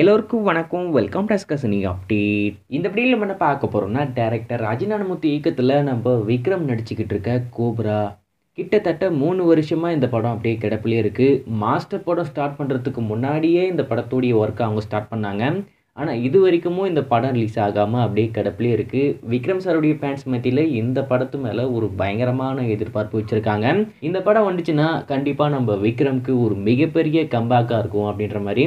எல்லோருக்கும் வணக்கம் welcome டஸ்கசனி update இந்த படத்தில் நம்ம என்ன பார்க்க போகிறோம்னா டேரக்டர் ராஜினானமுத்து இயக்கத்தில் நம்ம விக்ரம் நடிச்சுக்கிட்டு இருக்க கோப்ரா கிட்டத்தட்ட மூணு வருஷமாக இந்த படம் அப்படியே கிடப்பிலே இருக்குது மாஸ்டர் படம் ஸ்டார்ட் பண்ணுறதுக்கு முன்னாடியே இந்த படத்துடைய ஒர்க்கை அவங்க ஸ்டார்ட் பண்ணாங்க ஆனால் இது வரைக்குமோ இந்த படம் ரிலீஸ் ஆகாமல் அப்படியே கிடப்பிலே இருக்குது விக்ரம் சாருடைய ஃபேன்ஸ் மத்தியில் இந்த படத்து மேலே ஒரு பயங்கரமான எதிர்பார்ப்பு வச்சுருக்காங்க இந்த படம் வந்துச்சுன்னா கண்டிப்பாக நம்ம விக்ரம்க்கு ஒரு மிகப்பெரிய கம்பேக்காக இருக்கும் அப்படின்ற மாதிரி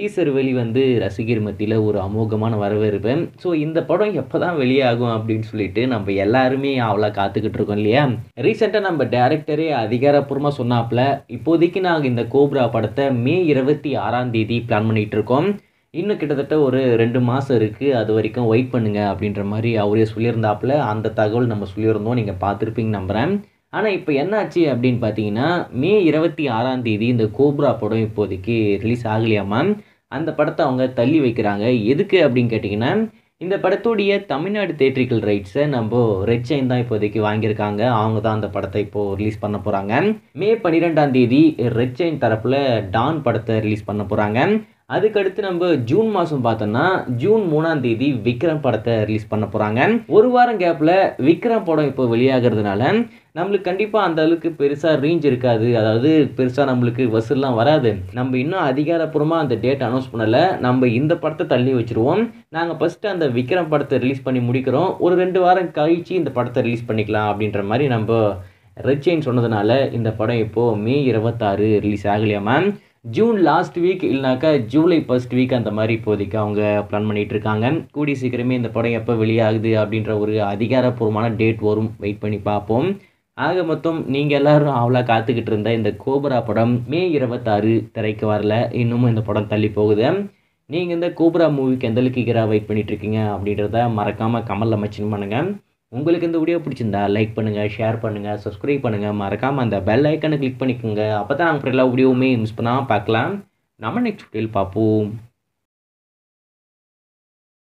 டீசர் வெளி வந்து ரசிகர் மத்தியில் ஒரு அமோகமான வரவேற்பு ஸோ இந்த படம் எப்போ தான் வெளியாகும் அப்படின்னு சொல்லிட்டு நம்ம எல்லாருமே அவ்வளோ காத்துக்கிட்டு இருக்கோம் இல்லையா ரீசெண்டாக நம்ம டேரக்டரே அதிகாரப்பூர்வமாக சொன்னாப்புல இப்போதைக்கு நாங்கள் இந்த கோப்ரா படத்தை மே இருபத்தி ஆறாம் தேதி பிளான் பண்ணிகிட்டு இருக்கோம் இன்னும் கிட்டத்தட்ட ஒரு ரெண்டு மாதம் இருக்குது அது வரைக்கும் வெயிட் பண்ணுங்கள் அப்படின்ற மாதிரி அவரே சொல்லியிருந்தாப்புல அந்த தகவல் நம்ம சொல்லியிருந்தோம் நீங்கள் பார்த்துருப்பீங்க நம்புகிறேன் ஆனால் இப்போ என்னாச்சு அப்படின்னு பார்த்தீங்கன்னா மே இருபத்தி ஆறாம் தேதி இந்த கோப்ரா படம் இப்போதைக்கு ரிலீஸ் ஆகலையாமா அந்த படத்தை அவங்க தள்ளி வைக்கிறாங்க எதுக்கு அப்படின்னு கேட்டிங்கன்னா இந்த படத்துடைய தமிழ்நாடு தேட்ரிக்கல் ரைட்ஸை நம்ம ரெட் சைன் தான் இப்போதைக்கு வாங்கியிருக்காங்க அவங்க தான் அந்த படத்தை இப்போது ரிலீஸ் பண்ண போகிறாங்க மே பன்னிரெண்டாம் தேதி ரெட் சைன் தரப்பில் டான் படத்தை ரிலீஸ் பண்ண போகிறாங்க அதுக்கடுத்து நம்ம ஜூன் மாதம் பார்த்தோம்னா ஜூன் மூணாம் தேதி விக்ரம் படத்தை ரிலீஸ் பண்ண போகிறாங்க ஒரு வாரம் கேப்பில் விக்ரம் படம் இப்போ வெளியாகிறதுனால நம்மளுக்கு கண்டிப்பாக அந்த அளவுக்கு பெருசாக ரீஞ்ச் இருக்காது அதாவது பெருசாக நம்மளுக்கு வசூல்லாம் வராது நம்ம இன்னும் அதிகாரப்பூர்வமாக அந்த டேட் அனௌன்ஸ் பண்ணலை நம்ம இந்த படத்தை தள்ளி வச்சுருவோம் நாங்கள் ஃபஸ்ட்டு அந்த விக்ரம் படத்தை ரிலீஸ் பண்ணி முடிக்கிறோம் ஒரு ரெண்டு வாரம் கழித்து இந்த படத்தை ரிலீஸ் பண்ணிக்கலாம் அப்படின்ற மாதிரி நம்ம ரெட் செயின் சொன்னதுனால இந்த படம் இப்போது மே இருபத்தாறு ரிலீஸ் ஆகலையா மேம் ஜூன் லாஸ்ட் வீக் இல்லைனாக்கா ஜூலை ஃபர்ஸ்ட் வீக் அந்த மாதிரி இப்போதைக்கு அவங்க பிளான் பண்ணிகிட்டு இருக்காங்க கூடி சீக்கிரமே இந்த படம் எப்போ வெளியாகுது அப்படின்ற ஒரு அதிகாரப்பூர்வமான டேட் வரும் வெயிட் பண்ணி பார்ப்போம் ஆக மொத்தம் நீங்கள் எல்லோரும் அவ்வளோ காத்துக்கிட்டு இருந்த இந்த கோபரா படம் மே இருபத்தாறு திரைக்கு வரல இன்னமும் இந்த படம் தள்ளி போகுது நீங்கள் இந்த கோபரா மூவிக்கு எந்த அளவுக்கு வெயிட் பண்ணிகிட்ருக்கீங்க அப்படின்றத மறக்காமல் கமலில் மச்சின் பண்ணுங்கள் உங்களுக்கு இந்த வீடியோ பிடிச்சிருந்தா லைக் பண்ணுங்கள் ஷேர் பண்ணுங்கள் சப்ஸ்கிரைப் பண்ணுங்கள் மறக்காமல் அந்த பெல் ஐக்கனை கிளிக் பண்ணிக்கோங்க அப்போ தான் நாங்கள் எல்லா வீடியோவுமே மிஸ் பண்ணாமல் பார்க்கலாம் நம்ம நெக்ஸ்ட் வீடியோவில் பார்ப்போம்